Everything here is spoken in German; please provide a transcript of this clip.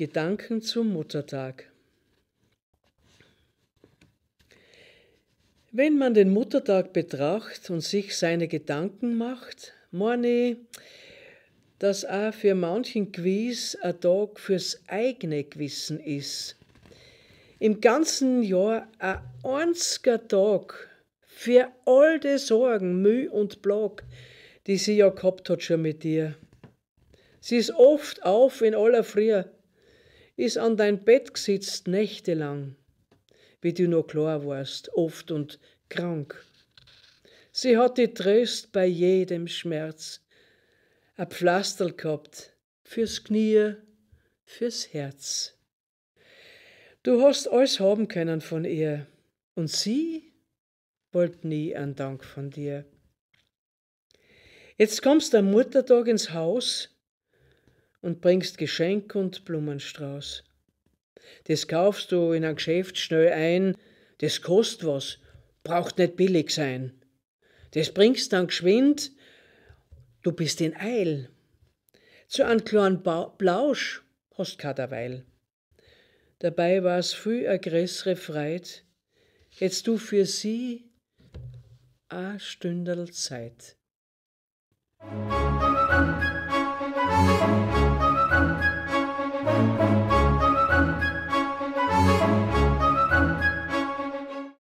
Gedanken zum Muttertag. Wenn man den Muttertag betrachtet und sich seine Gedanken macht, meine ich, dass auch für manchen Quiz ein Tag fürs eigene Gewissen ist. Im ganzen Jahr ein einziger Tag für all die Sorgen, Mühe und Plag, die sie ja gehabt hat schon mit dir. Sie ist oft auf in aller Früh, ist an dein Bett gesitzt nächtelang, wie du noch klar warst, oft und krank. Sie hat die Tröst bei jedem Schmerz, ein Pflasterl gehabt, fürs Knie, fürs Herz. Du hast alles haben können von ihr, und sie wollt nie einen Dank von dir. Jetzt kommst der Muttertag ins Haus, und bringst Geschenk und Blumenstrauß. Das kaufst du in ein Geschäft schnell ein, das kostet was, braucht nicht billig sein. Das bringst dann geschwind, du bist in Eil. Zu einem kleinen ba Blausch hast du keine derweil. Dabei war's früh a größere Freit, jetzt du für sie a Stündel Zeit.